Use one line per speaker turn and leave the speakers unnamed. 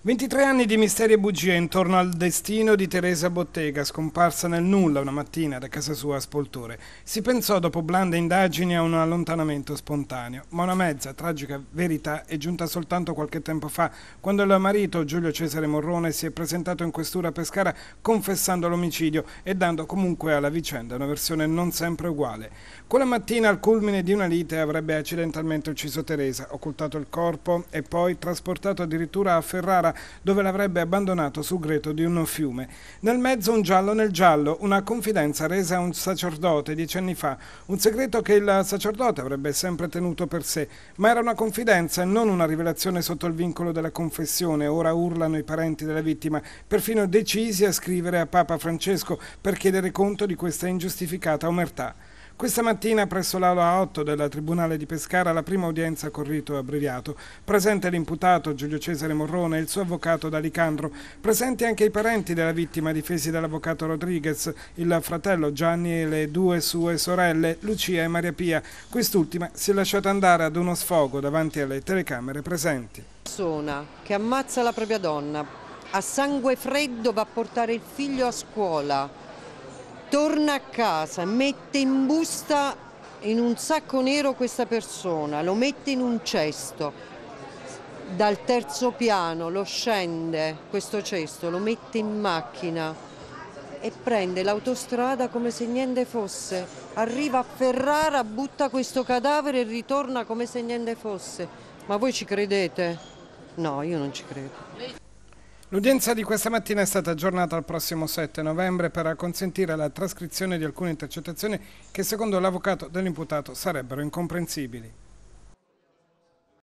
23 anni di misteri e bugie intorno al destino di Teresa Bottega, scomparsa nel nulla una mattina da casa sua a Spoltore. Si pensò dopo blande indagini a un allontanamento spontaneo, ma una mezza tragica verità è giunta soltanto qualche tempo fa, quando il marito Giulio Cesare Morrone si è presentato in questura a Pescara confessando l'omicidio e dando comunque alla vicenda una versione non sempre uguale. Quella mattina al culmine di una lite avrebbe accidentalmente ucciso Teresa, occultato il corpo e poi trasportato addirittura a Ferrara Sciampra, dove l'avrebbe abbandonato sul greto di un fiume. Nel mezzo un giallo nel giallo, una confidenza resa a un sacerdote dieci anni fa, un segreto che il sacerdote avrebbe sempre tenuto per sé, ma era una confidenza e non una rivelazione sotto il vincolo della confessione, ora urlano i parenti della vittima, perfino decisi a scrivere a Papa Francesco per chiedere conto di questa ingiustificata omertà. Questa mattina presso l'aula 8 della Tribunale di Pescara la prima udienza con rito abbreviato. Presente l'imputato Giulio Cesare Morrone e il suo avvocato D'Alicandro. Presenti anche i parenti della vittima difesi dall'avvocato Rodriguez, il fratello Gianni e le due sue sorelle Lucia e Maria Pia. Quest'ultima si è lasciata andare ad uno sfogo davanti alle telecamere presenti.
Persona che ammazza la propria donna, a sangue freddo va a portare il figlio a scuola torna a casa, mette in busta in un sacco nero questa persona, lo mette in un cesto, dal terzo piano lo scende questo cesto, lo mette in macchina e prende l'autostrada come se niente fosse. Arriva a Ferrara, butta questo cadavere e ritorna come se niente fosse. Ma voi ci credete?
No, io non ci credo. L'udienza di questa mattina è stata aggiornata al prossimo 7 novembre per consentire la trascrizione di alcune intercettazioni che secondo l'avvocato dell'imputato sarebbero incomprensibili.